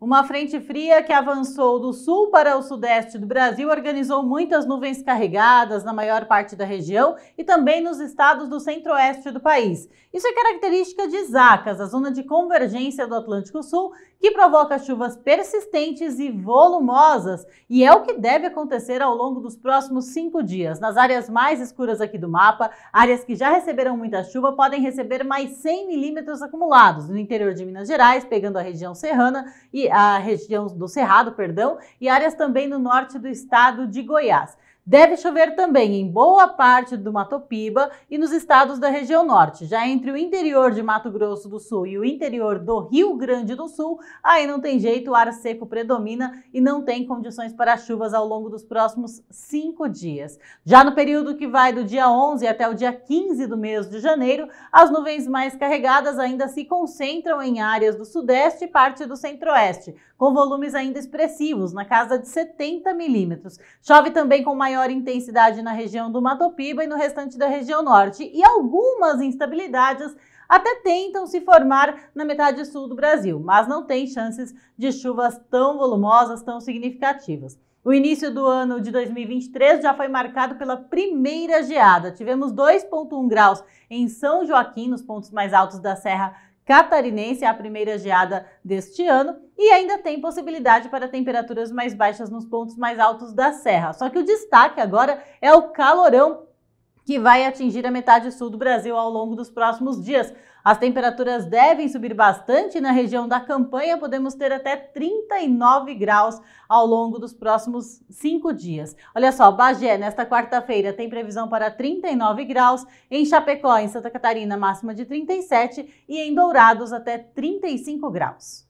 Uma frente fria que avançou do sul para o sudeste do Brasil organizou muitas nuvens carregadas na maior parte da região e também nos estados do centro-oeste do país. Isso é característica de Zacas, a zona de convergência do Atlântico Sul, que provoca chuvas persistentes e volumosas, e é o que deve acontecer ao longo dos próximos cinco dias. Nas áreas mais escuras aqui do mapa, áreas que já receberam muita chuva podem receber mais 100 milímetros acumulados no interior de Minas Gerais, pegando a região serrana e a região do Cerrado, perdão, e áreas também no norte do estado de Goiás. Deve chover também em boa parte do Mato Piba e nos estados da região norte. Já entre o interior de Mato Grosso do Sul e o interior do Rio Grande do Sul, aí não tem jeito, o ar seco predomina e não tem condições para chuvas ao longo dos próximos cinco dias. Já no período que vai do dia 11 até o dia 15 do mês de janeiro, as nuvens mais carregadas ainda se concentram em áreas do sudeste e parte do centro-oeste, com volumes ainda expressivos, na casa de 70 milímetros. Chove também com maior maior intensidade na região do Mato Piba e no restante da região norte. E algumas instabilidades até tentam se formar na metade sul do Brasil, mas não tem chances de chuvas tão volumosas, tão significativas. O início do ano de 2023 já foi marcado pela primeira geada. Tivemos 2,1 graus em São Joaquim, nos pontos mais altos da Serra catarinense, é a primeira geada deste ano, e ainda tem possibilidade para temperaturas mais baixas nos pontos mais altos da serra. Só que o destaque agora é o calorão que vai atingir a metade sul do Brasil ao longo dos próximos dias. As temperaturas devem subir bastante na região da campanha, podemos ter até 39 graus ao longo dos próximos cinco dias. Olha só, Bagé, nesta quarta-feira, tem previsão para 39 graus, em Chapecó, em Santa Catarina, máxima de 37 e em Dourados até 35 graus.